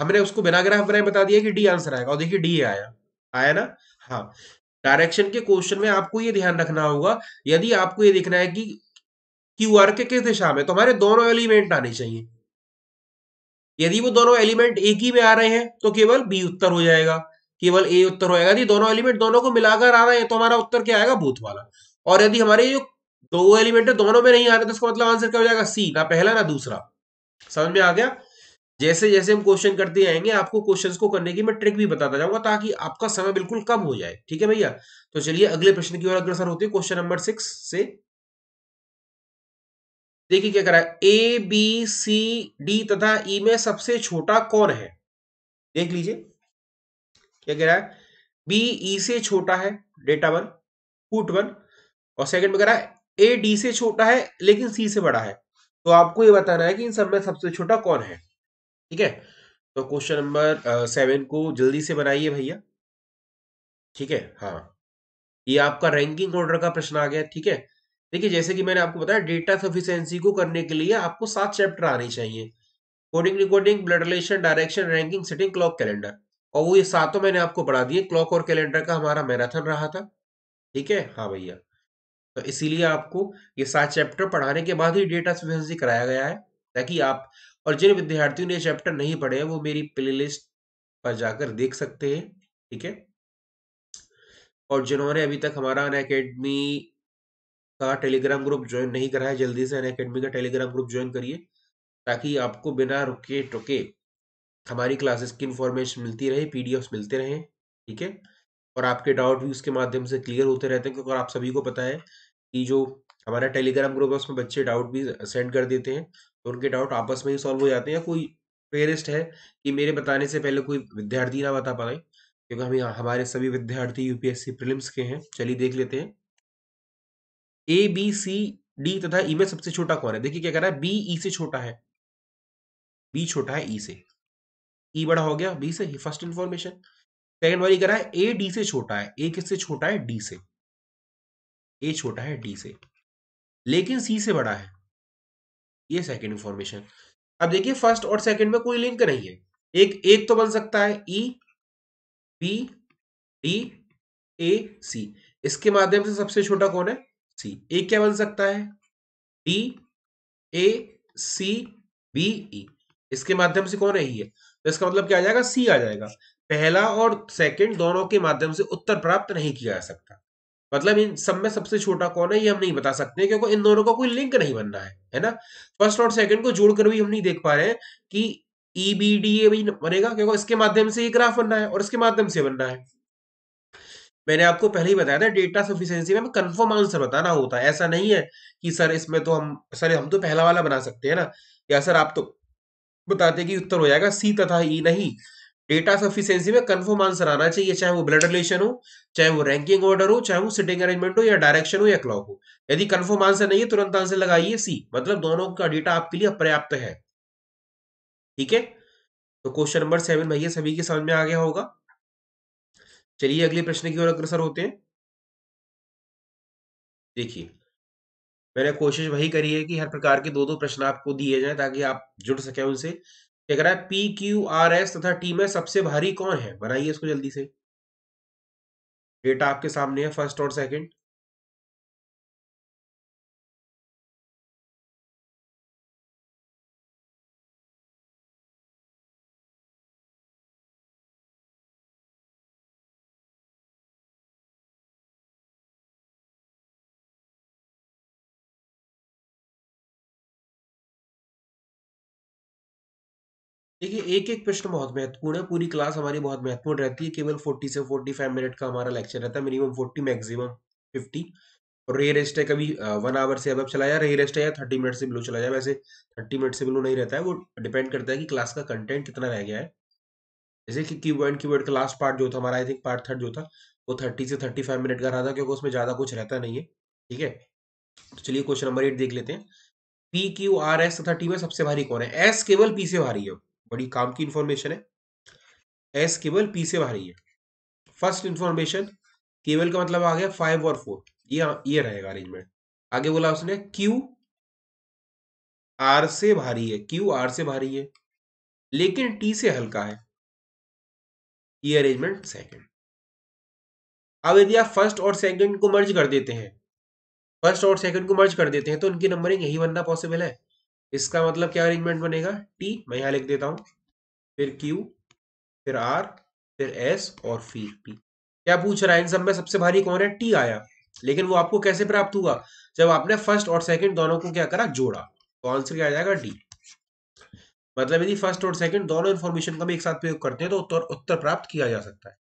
हमने उसको बिना ग्राफ बनाए बता दिया कि डी आंसर आएगा और देखिए डी आया आया ना हाँ डायरेक्शन के क्वेश्चन में आपको ये ध्यान रखना होगा यदि आपको ये देखना है कि क्यू आर के किस दिशा में तो हमारे दोनों एलिमेंट आने चाहिए यदि वो दोनों एलिमेंट एक ही में आ रहे हैं तो केवल बी उत्तर हो जाएगा केवल ए उत्तर होएगा यदि दोनों एलिमेंट दोनों को मिलाकर आ रहे हैं तो हमारा उत्तर क्या आएगा बूथ वाला और यदि हमारे जो दो एलिमेंट है दोनों में नहीं आ रहे तो इसका मतलब आंसर क्या हो जाएगा सी ना पहला ना दूसरा समझ में आ गया जैसे जैसे हम क्वेश्चन करते आएंगे आपको क्वेश्चंस को करने की मैं ट्रिक भी बताता जाऊंगा ताकि आपका समय बिल्कुल कम हो जाए ठीक है भैया तो चलिए अगले प्रश्न की ओर अग्रसर होते हैं क्वेश्चन नंबर सिक्स से देखिए क्या करा है ए बी सी डी तथा ई e में सबसे छोटा कौन है देख लीजिए क्या कह रहा है बी ई e से छोटा है डेटा वन फूट वन और सेकंड में कह रहा है ए डी से छोटा है लेकिन सी से बड़ा है तो आपको ये बताना है कि इन सब में सबसे छोटा कौन है ठीक है तो क्वेश्चन नंबर सेवन को जल्दी से बनाइए भैया ठीक है हाँ ये आपका रैंकिंग ऑर्डर का प्रश्न आ गया ठीक है देखिए जैसे कि मैंने आपको बताया डेटा सफिशियंसी को करने के लिए आपको सात चैप्टर आने चाहिए coding recording blood relation direction ranking setting clock calendar और वो ये सातों मैंने आपको पढ़ा दिए क्लॉक और कैलेंडर का हमारा मैराथन रहा था ठीक है हाँ भैया तो इसीलिए आपको ये सात चैप्टर पढ़ाने के बाद ही डेटा सफिशियंसी कराया गया है ताकि आप और जिन विद्यार्थियों ने ये चैप्टर नहीं पढ़े वो मेरी प्लेलिस्ट पर जाकर देख सकते हैं ठीक है और जिन्होंने अभी तक हमारा अन अकेडमी का टेलीग्राम ग्रुप ज्वाइन नहीं करा है जल्दी से अन अकेडमी का टेलीग्राम ग्रुप ज्वाइन करिए ताकि आपको बिना रुके टुके हमारी क्लासेस की इन्फॉर्मेशन मिलती रहे पी मिलते रहे ठीक है और आपके डाउट भी उसके माध्यम से क्लियर होते रहते हैं क्योंकि आप सभी को पता है कि जो हमारा टेलीग्राम ग्रुप है उसमें बच्चे डाउट भी सेंड कर देते हैं उनके डाउट आपस में ही सॉल्व हो जाते हैं या कोई फेरिस्ट है कि मेरे बताने से पहले कोई विद्यार्थी ना बता पाए क्योंकि हम हमारे सभी विद्यार्थी यूपीएससी प्रिलिम्स के हैं चलिए देख लेते हैं ए बी सी डी तथा ई e में सबसे छोटा कौन है देखिए क्या कह रहा है बी ई e से छोटा है बी छोटा है ई e से ई बड़ा हो गया बी से फर्स्ट इन्फॉर्मेशन सेकेंड वाली कह रहा है ए डी से छोटा है ए किससे छोटा है डी से ए छोटा है डी से लेकिन सी से बड़ा है ये सेकेंड इंफॉर्मेशन अब देखिए फर्स्ट और सेकेंड में कोई लिंक नहीं है एक एक तो बन सकता है ई बी डी ए सी इसके माध्यम से सबसे छोटा कौन है सी एक क्या बन सकता है D A C B E इसके माध्यम से कौन है है तो इसका मतलब क्या आ जाएगा सी आ जाएगा पहला और सेकंड दोनों के माध्यम से उत्तर प्राप्त नहीं किया जा सकता मतलब इन सब में सबसे छोटा कौन है ये हम नहीं बता सकते क्योंकि इन दोनों का कोई लिंक नहीं बन रहा है है ना फर्स्ट और सेकंड को जोड़कर भी हम नहीं देख पा रहे हैं कि ईबीडीए e भी बनेगा क्योंकि इसके माध्यम से ये ग्राफ बन रहा है और इसके माध्यम से बन रहा है मैंने आपको पहले ही बताया था डेटा सफिशियंसी में कन्फर्म आंसर बताना होता है ऐसा नहीं है कि सर इसमें तो हम सर हम तो पहला वाला बना सकते हैं ना या सर आप तो बताते कि उत्तर हो जाएगा सी तथा ई e नहीं डेटा सफिशियंसी में कंफर्म आंसर आना चाहिए चाहे वो ब्लड रिलेशन हो चाहे वो रैंकिंग ऑर्डर हो चाहे वो सिटिंग अरेंजमेंट हो या डायरेक्शन हो या क्लॉक हो यदि कंफर्म आंसर नहीं है तुरंत आंसर लगाइए सी मतलब दोनों का डेटा आपके लिए पर्याप्त है ठीक है तो क्वेश्चन नंबर सेवन भैया सभी के समझ में आ गया होगा चलिए अगले प्रश्न की ओर अग्रसर होते हैं देखिए मैंने कोशिश वही करी है कि हर प्रकार के दो दो प्रश्न आपको दिए जाए ताकि आप जुड़ सके उनसे कह रहा है पी क्यू आर एस तथा टी में सबसे भारी कौन है बनाइए इसको जल्दी से डेटा आपके सामने है फर्स्ट और सेकंड देखिए एक एक प्रश्न बहुत महत्वपूर्ण है पूरी क्लास हमारी बहुत महत्वपूर्ण रहती है केवल 40 से 45 मिनट का हमारा लेक्चर रहता है मिनिमम 40 मैक्सिमम 50 और रेयरेस्ट है कभी वन आवर से अब अब चला जाए रेयरेस्ट है या थर्टी मिनट से बिलो चला जाए वैसे थर्टी मिनट से बिलो नहीं रहता है वो डिपेंड करता है कि क्लास का कंटेंट कितना रह गया है जैसे कि क्यू एंड क्यू का लास्ट पार्ट जो था हमारा आई थिंक पार्ट थर्ड जो था वो थर्टी से थर्टी फाइव मिनट का रहा था क्योंकि उसमें ज़्यादा कुछ रहता नहीं है ठीक है तो चलिए क्वेश्चन नंबर एट देख लेते हैं पी क्यू आर एस तथा टी में सबसे भारी कौन है एस केवल पी से भारी है बड़ी काम की इंफॉर्मेशन है एस केवल पी से बाहर ही है फर्स्ट इंफॉर्मेशन केवल का मतलब आ गया फाइव और फोर ये ये रहेगा अरेंजमेंट आगे बोला उसने क्यू आर से भारी है क्यू आर से भारी है लेकिन टी से हल्का है ये अरेंजमेंट सेकंड अब यदि आप फर्स्ट और सेकंड को मर्ज कर देते हैं फर्स्ट और सेकंड को मर्ज कर देते हैं तो उनकी नंबरिंग यही बनना पॉसिबल है इसका मतलब क्या अरेंजमेंट बनेगा टी मैं यहां लिख देता हूं फिर क्यू फिर आर फिर एस और फिर पी क्या पूछ रहा है इन सब में सबसे भारी कौन है टी आया लेकिन वो आपको कैसे प्राप्त हुआ जब आपने फर्स्ट और सेकंड दोनों को क्या करा जोड़ा तो आंसर क्या आ जाएगा डी मतलब यदि फर्स्ट और सेकंड दोनों इन्फॉर्मेशन का भी एक साथ प्रयोग करते हैं तो उत्तर उत्तर प्राप्त किया जा सकता है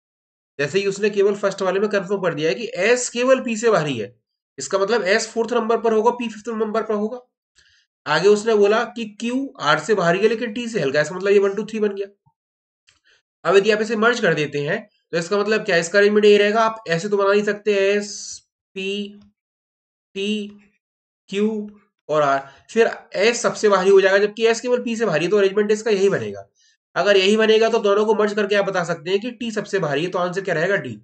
जैसे ही उसने केवल फर्स्ट वाले में कंफर्म कर दिया है कि एस केवल पी से भारी है इसका मतलब एस फोर्थ नंबर पर होगा पी फिफ्थ नंबर पर होगा आगे उसने बोला कि Q R से बाहरी है लेकिन T से हल्का इसका मतलब ये वन टू थ्री बन गया अब यदि आप इसे मर्ज कर देते हैं तो इसका मतलब क्या इसका अरेंजमेंट ये रहेगा आप ऐसे तो बना नहीं सकते एस पी टी क्यू और आर फिर एस सबसे भारी हो जाएगा जबकि एस केवल पी से भारी है तो अरेंजमेंट इसका यही बनेगा अगर यही बनेगा तो दोनों को मर्ज करके आप बता सकते हैं कि टी सबसे भारी है तो आंसर क्या रहेगा डी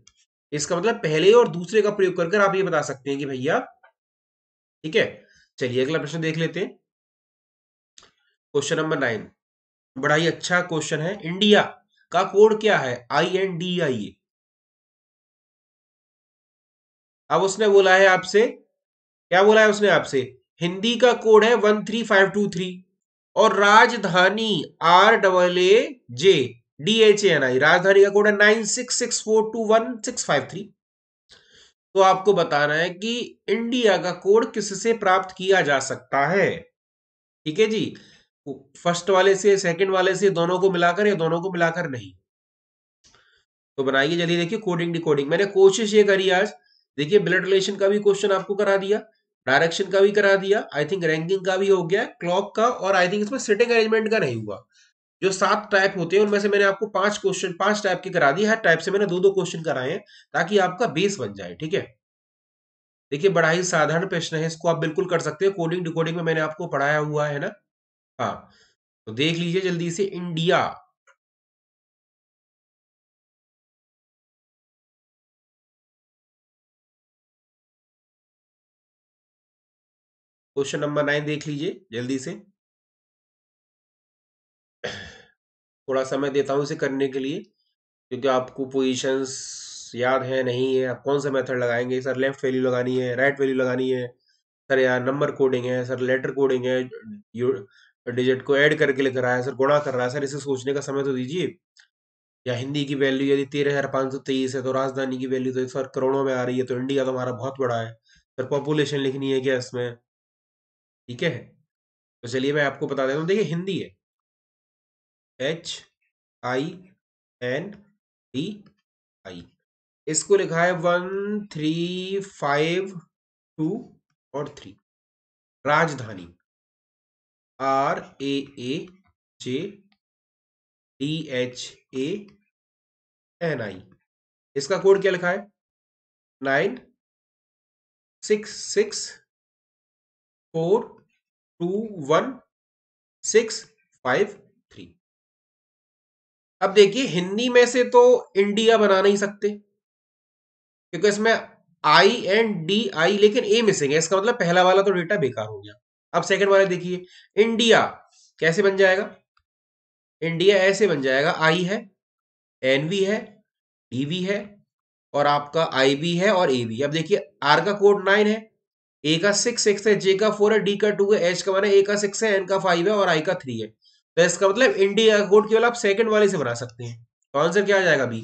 इसका मतलब पहले और दूसरे का प्रयोग कर आप ये बता सकते हैं कि भैया ठीक है चलिए अगला प्रश्न देख लेते हैं क्वेश्चन नंबर नाइन बड़ा ही अच्छा क्वेश्चन है इंडिया का कोड क्या है आई एन डी आई अब उसने बोला है आपसे क्या बोला है उसने आपसे हिंदी का कोड है one three five two three और राजधानी R double A J D H N I राजधानी का कोड है nine six six four two one six five three तो आपको बताना है कि इंडिया का कोड किससे प्राप्त किया जा सकता है ठीक है जी फर्स्ट वाले से सेकंड वाले से दोनों को मिलाकर या दोनों को मिलाकर नहीं तो बनाइए जल्दी देखिए कोडिंग डिकोडिंग मैंने कोशिश ये करी आज देखिए ब्लड रिलेशन का भी क्वेश्चन आपको करा दिया डायरेक्शन का भी करा दिया आई थिंक रैंकिंग का भी हो गया क्लॉक का और आई थिंक इसमें सिटिंग अरेंजमेंट का नहीं हुआ जो सात टाइप होते हैं उनमें से मैंने आपको पांच क्वेश्चन पांच टाइप के करा दिए हर टाइप से मैंने दो दो क्वेश्चन कराए हैं ताकि आपका बेस बन जाए ठीक है देखिए बड़ा ही साधारण प्रश्न है इसको आप बिल्कुल कर सकते हैं कोडिंग डिकोडिंग में मैंने आपको पढ़ाया हुआ है ना हाँ तो देख लीजिए जल्दी से इंडिया क्वेश्चन नंबर नाइन देख लीजिए जल्दी से थोड़ा समय देता हूं इसे करने के लिए क्योंकि आपको पोजीशंस याद है नहीं है आप कौन सा मेथड लगाएंगे सर लेफ्ट वैल्यू लगानी है राइट वैल्यू लगानी है सर यार नंबर कोडिंग है सर लेटर कोडिंग है डिजिट को ऐड करके लेकर आया सर गुणा कर रहा है सर इसे सोचने का समय तो दीजिए या हिंदी की वैल्यू यदि तेरह हजार पाँच सौ तेईस है तो राजधानी की वैल्यू तो सर करोड़ों में आ रही है तो इंडिया तो हमारा बहुत बड़ा है सर पॉपुलेशन लिखनी है क्या इसमें ठीक है तो चलिए मैं आपको बता देता हूँ देखिए हिंदी है H I N D I इसको लिखा है वन थ्री फाइव टू और थ्री राजधानी R A A J D H A N I इसका कोड क्या लिखा है nine six six four two one six five three अब देखिए हिंदी में से तो इंडिया बना नहीं सकते क्योंकि इसमें आई एंड डी आई लेकिन ए मिसिंग है इसका मतलब पहला वाला तो डेटा बेकार हो गया अब सेकंड वाला देखिए इंडिया कैसे बन जाएगा इंडिया ऐसे बन जाएगा आई है एन वी है डी वी है और आपका आई बी है और ए बी अब देखिए आर का कोड नाइन है ए का सिक्स सिक्स है जे का फोर है डी का टू है एच का वन है ए का सिक्स है एन का फाइव है और आई का थ्री है तो इसका मतलब इंडिया का कोड केवल आप सेकंड वाले से बना सकते हैं तो आंसर क्या आ जाएगा बी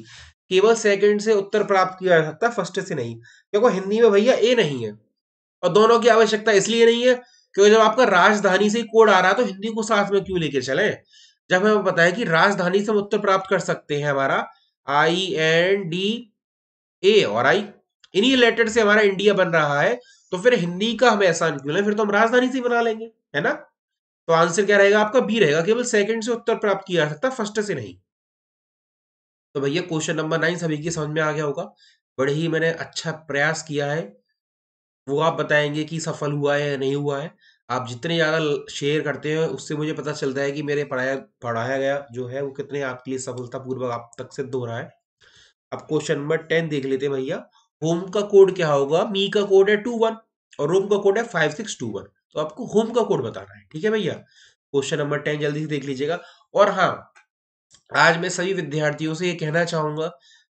केवल सेकंड से उत्तर प्राप्त किया जा सकता है फर्स्ट से नहीं देखो हिंदी में भैया ए नहीं है और दोनों की आवश्यकता इसलिए नहीं है क्योंकि जब आपका राजधानी से कोड आ रहा है तो हिंदी को साथ में क्यों लेके चले जब हमें बताया कि राजधानी से हम उत्तर प्राप्त कर सकते हैं हमारा आई एन डी ए और आई इन्हीं लेटर से हमारा इंडिया बन रहा है तो फिर हिंदी का हमें एहसान क्यों ले फिर तो हम राजधानी से बना लेंगे है ना तो आंसर क्या रहेगा आपका बी रहेगा केवल सेकंड से उत्तर प्राप्त किया जा सकता फर्स्ट से नहीं तो भैया क्वेश्चन नंबर नाइन सभी की समझ में आ गया होगा बड़े ही मैंने अच्छा प्रयास किया है वो आप बताएंगे कि सफल हुआ है या नहीं हुआ है आप जितने ज़्यादा शेयर करते हैं उससे मुझे पता चलता है कि मेरे पढ़ाया पढ़ाया गया जो है वो कितने आपके लिए सफलतापूर्वक आप तक सिद्ध हो रहा है अब क्वेश्चन नंबर टेन देख लेते हैं भैया होम का कोड क्या होगा मी का कोड है टू वन और रोम का कोड है फाइव सिक्स टू वन तो आपको होम का कोड बताना है ठीक है भैया क्वेश्चन नंबर टेन जल्दी से देख लीजिएगा और हाँ आज मैं सभी विद्यार्थियों से ये कहना चाहूंगा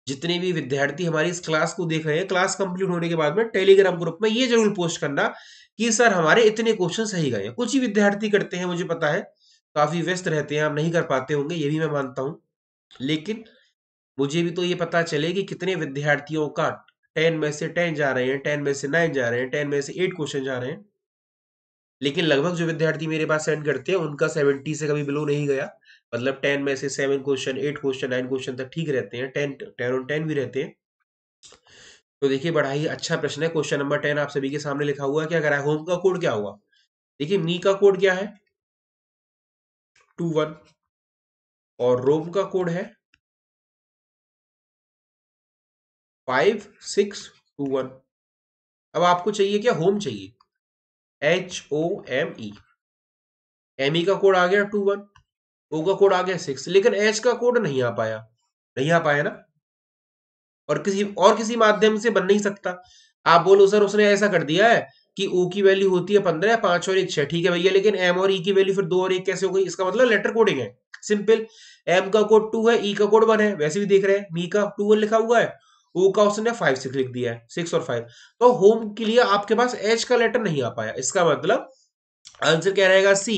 जितने भी विद्यार्थी हमारी इस क्लास को देख रहे हैं क्लास कंप्लीट होने के बाद में टेलीग्राम ग्रुप में ये जरूर पोस्ट करना कि सर हमारे इतने क्वेश्चन सही गए कुछ ही विद्यार्थी करते हैं मुझे पता है काफी व्यस्त रहते हैं आप नहीं कर पाते होंगे ये भी मैं मानता हूँ लेकिन मुझे भी तो ये पता चले कि कितने विद्यार्थियों का टेन में से टेन जा रहे हैं टेन में से नाइन जा रहे हैं टेन में से एट क्वेश्चन जा रहे हैं लेकिन लगभग जो विद्यार्थी मेरे पास सेंड करते हैं उनका सेवेंटी से कभी बिलो नहीं गया मतलब टेन में से seven question eight question nine question तक ठीक रहते हैं टेन टेन और टेन भी रहते हैं तो देखिए बड़ा ही अच्छा प्रश्न है क्वेश्चन नंबर टेन आप सभी के सामने लिखा हुआ क्या करा है होम का कोड क्या हुआ देखिए मी का कोड क्या है टू वन और रोम का कोड है फाइव सिक्स टू वन अब आपको चाहिए क्या होम चाहिए H O M E M E का कोड आ गया टू वन ओ का कोड आ गया सिक्स लेकिन एच का कोड नहीं आ पाया नहीं आ पाया ना और किसी और किसी माध्यम से बन नहीं सकता आप बोलो सर उसने ऐसा कर दिया है कि ओ की वैल्यू होती है पंद्रह पांच और एक छह ठीक है भैया लेकिन एम और ई e की वैल्यू फिर दो और एक कैसे हो गई इसका मतलब लेटर कोडिंग है सिंपल एम का कोड टू है ई e का कोड वन है वैसे भी देख रहे हैं मी का टू वन लिखा हुआ है ओ का उसने फाइव सिक्स लिख दिया है सिक्स और फाइव तो होम के लिए आपके पास एच का लेटर नहीं आ पाया इसका मतलब आंसर क्या रहेगा सी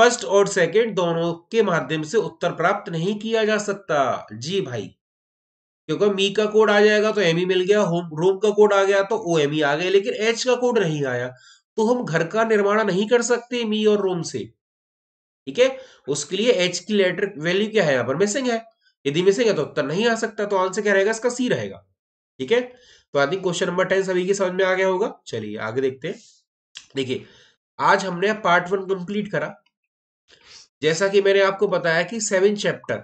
फर्स्ट और सेकंड दोनों के माध्यम से उत्तर प्राप्त नहीं किया जा सकता जी भाई क्योंकि मी का कोड आ जाएगा तो एम ई e मिल गया होम रूम का कोड आ गया तो ओ एम e आ गया लेकिन एच का कोड नहीं आया तो हम घर का निर्माण नहीं कर सकते मी और रोम से ठीक है उसके लिए एच की लेटर वैल्यू क्या है यहाँ पर मिसिंग है यदि मिसिंग है तो उत्तर नहीं आ सकता तो आंसर क्या रहेगा इसका सी रहेगा ठीक है तो I think question number ten सभी के समझ में आ गया होगा चलिए आगे देखते हैं देखिए आज हमने पार्ट वन कंप्लीट करा जैसा कि मैंने आपको बताया कि सेवन चैप्टर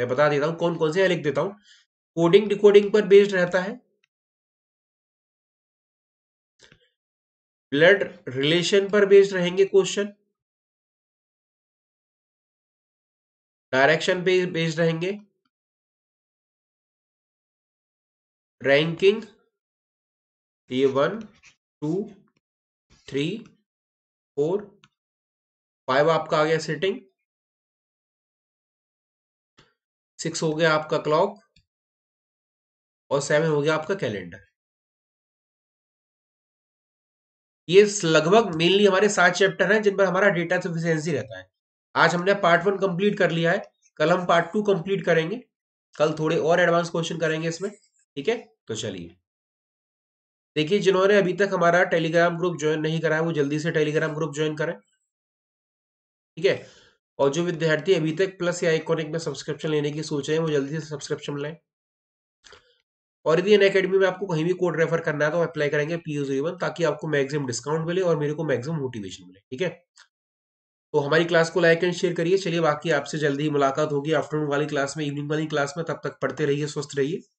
मैं बता देता हूं कौन कौन से लिख देता हूं कोडिंग डिकोडिंग पर बेस्ड रहता है ब्लड रिलेशन पर बेस्ड रहेंगे क्वेश्चन डायरेक्शन पे बेस्ड रहेंगे रैंकिंग ये one two three four five आपका आ गया सेटिंग सिक्स हो गया आपका क्लॉक और सेवन हो गया आपका कैलेंडर ये लगभग मेनली हमारे सात चैप्टर हैं जिन पर हमारा डेटा सफिशियंसी रहता है आज हमने पार्ट वन कंप्लीट कर लिया है कल हम पार्ट टू कंप्लीट करेंगे कल थोड़े और एडवांस क्वेश्चन करेंगे इसमें ठीक है तो चलिए देखिए जिन्होंने अभी तक हमारा टेलीग्राम ग्रुप ज्वाइन नहीं करा है वो जल्दी से टेलीग्राम ग्रुप ज्वाइन करें ठीक है और जो विद्यार्थी अभी तक प्लस या आइकॉनिक में सब्सक्रिप्शन लेने की सोच रहे हैं वो जल्दी से सब्सक्रिप्शन लें और यदि अन अकेडमी में आपको कहीं भी कोड रेफर करना है तो अप्लाई करेंगे पी वन ताकि आपको मैक्सिमम डिस्काउंट मिले और मेरे को मैक्सिमम मोटिवेशन मिले ठीक है तो हमारी क्लास को लाइक एंड शेयर करिए चलिए बाकी आपसे जल्दी ही मुलाकात होगी आफ्टरनून वाली क्लास में इवनिंग वाली क्लास में तब तक पढ़ते रहिए स्वस्थ रहिए